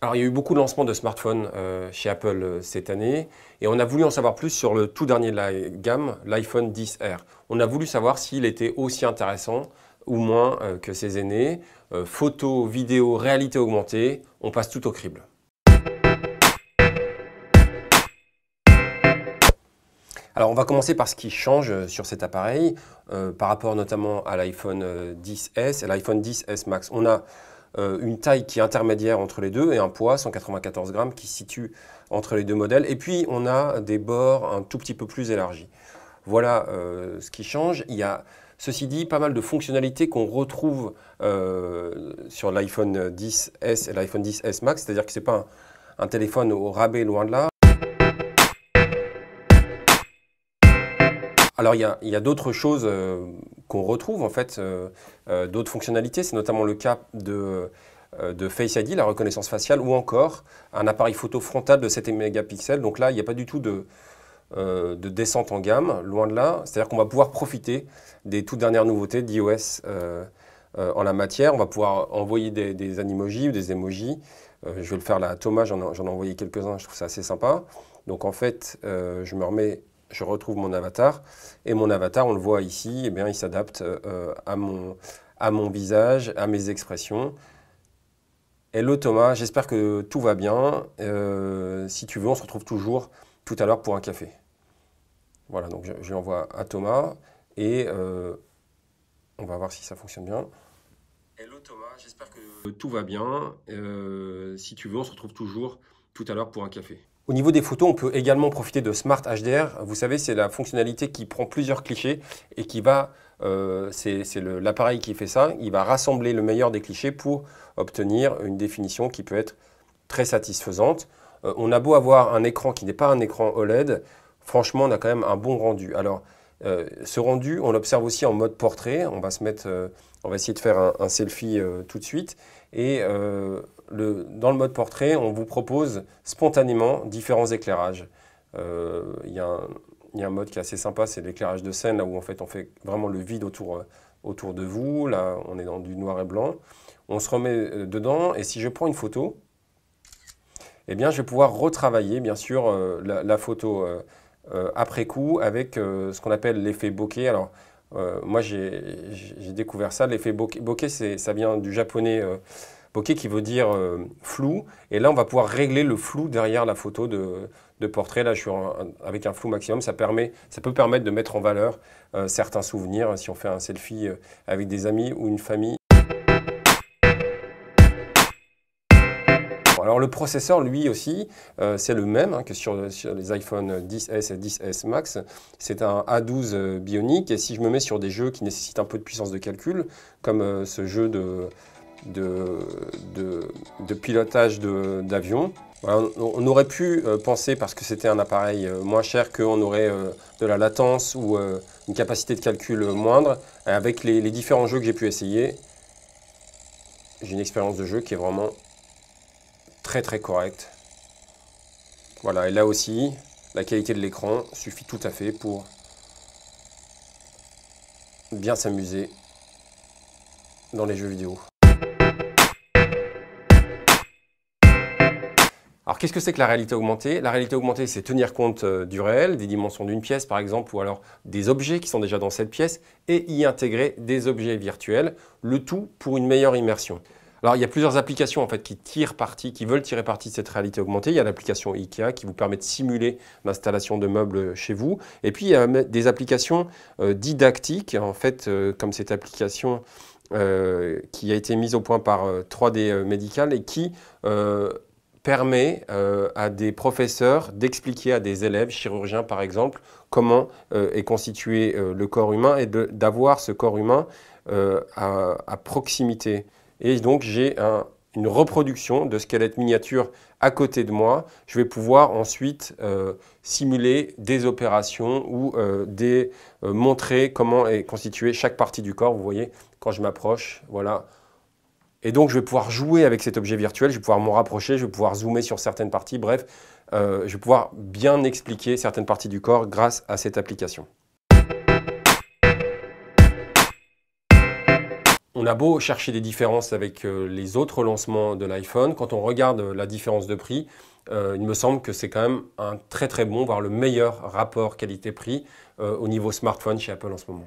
Alors, il y a eu beaucoup de lancements de smartphones euh, chez Apple euh, cette année et on a voulu en savoir plus sur le tout dernier de la gamme, l'iPhone 10R. On a voulu savoir s'il était aussi intéressant ou moins euh, que ses aînés. photos, vidéos, réalité augmentée, on passe tout au crible. Alors, on va commencer par ce qui change sur cet appareil par rapport notamment à l'iPhone 10S et l'iPhone 10S Max. On a euh, une taille qui est intermédiaire entre les deux et un poids, 194 grammes, qui se situe entre les deux modèles. Et puis, on a des bords un tout petit peu plus élargis. Voilà euh, ce qui change. Il y a, ceci dit, pas mal de fonctionnalités qu'on retrouve euh, sur l'iPhone 10S et l'iPhone 10S Max, c'est-à-dire que ce n'est pas un, téléphone au rabais, loin de là. Alors, il y a, a d'autres choses qu'on retrouve en fait euh, euh, d'autres fonctionnalités. C'est notamment le cas de euh, Face ID, la reconnaissance faciale, ou encore un appareil photo frontal de 7 mégapixels. Donc là, il n'y a pas du tout de, descente en gamme, loin de là. C'est-à-dire qu'on va pouvoir profiter des toutes dernières nouveautés d'iOS en la matière. On va pouvoir envoyer des, des animojis ou des emojis. je vais le faire là à Thomas, j'en ai envoyé quelques-uns, je trouve ça assez sympa. Donc en fait, je me remets je retrouve mon avatar. Et mon avatar, on le voit ici, eh bien, il s'adapte euh, à, mon, visage, à mes expressions. Hello Thomas, j'espère que tout va bien. Euh, si tu veux, on se retrouve toujours tout à l'heure pour un café. Voilà, donc je, l'envoie à Thomas et euh, on va voir si ça fonctionne bien. Hello Thomas, j'espère que tout va bien. si tu veux, on se retrouve toujours tout à l'heure pour un café. Au niveau des photos, on peut également profiter de Smart HDR. Vous savez, c'est la fonctionnalité qui prend plusieurs clichés et qui va, euh, c'est l'appareil qui fait ça, il va rassembler le meilleur des clichés pour obtenir une définition qui peut être très satisfaisante. Euh, on a beau avoir un écran qui n'est pas un écran OLED, franchement, on a quand même un bon rendu. Alors, euh, ce rendu, on l'observe aussi en mode portrait. On va se mettre, euh, on va essayer de faire un, selfie euh, tout de suite. Et dans le mode portrait, on vous propose spontanément différents éclairages. Il y, a un mode qui est assez sympa, c'est l'éclairage de scène, là où en fait on fait vraiment le vide autour, autour de vous. Là, on est dans du noir et blanc. On se remet dedans. Et si je prends une photo, eh bien, je vais pouvoir retravailler, bien sûr, la, la, photo. Euh, après coup avec euh, ce qu'on appelle l'effet bokeh. Alors, euh, moi, j'ai découvert ça. L'effet bokeh, bokeh ça vient du japonais bokeh qui veut dire flou. Et là, on va pouvoir régler le flou derrière la photo de, portrait. Là, je suis avec un flou maximum. Ça, permet, ça peut permettre de mettre en valeur certains souvenirs. Si on fait un selfie avec des amis ou une famille Alors le processeur, lui aussi, euh, c'est le même hein, que sur, les iPhone 10S et 10S Max. C'est un A12 euh, Bionic. Et si je me mets sur des jeux qui nécessitent un peu de puissance de calcul, comme euh, ce jeu de, pilotage d'avion, on, aurait pu penser, parce que c'était un appareil moins cher, qu'on aurait de la latence ou une capacité de calcul moindre. Avec les différents jeux que j'ai pu essayer, j'ai une expérience de jeu qui est vraiment très très correct. Voilà, et là aussi, la qualité de l'écran suffit tout à fait pour bien s'amuser dans les jeux vidéo. Alors qu'est-ce que c'est que la réalité augmentée La réalité augmentée, c'est tenir compte euh, du réel, des dimensions d'une pièce par exemple, ou alors des objets qui sont déjà dans cette pièce, et y intégrer des objets virtuels, le tout pour une meilleure immersion. Alors, il y a plusieurs applications en fait qui tirent parti, qui veulent tirer parti de cette réalité augmentée. Il y a l'application IKEA qui vous permet de simuler l'installation de meubles euh, chez vous. Et puis, il y a euh, des applications euh, didactiques, en fait, comme cette application qui a été mise au point par 3D Médical et qui permet à des professeurs d'expliquer à des élèves, chirurgiens par exemple, comment est constitué le corps humain et d'avoir ce corps humain à, proximité et donc j'ai une reproduction de squelette miniature à côté de moi. Je vais pouvoir ensuite euh, simuler des opérations ou euh, euh, montrer comment est constituée chaque partie du corps. Vous voyez, quand je m'approche, voilà. Et donc, je vais pouvoir jouer avec cet objet virtuel, je vais pouvoir m'en rapprocher, je vais pouvoir zoomer sur certaines parties. Bref, je vais pouvoir bien expliquer certaines parties du corps grâce à cette application. on a beau chercher des différences avec euh, les autres lancements de l'iPhone, quand on regarde euh, la différence de prix, euh, il me semble que c'est quand même un très très bon, voire le meilleur rapport qualité-prix au niveau smartphone chez Apple en ce moment.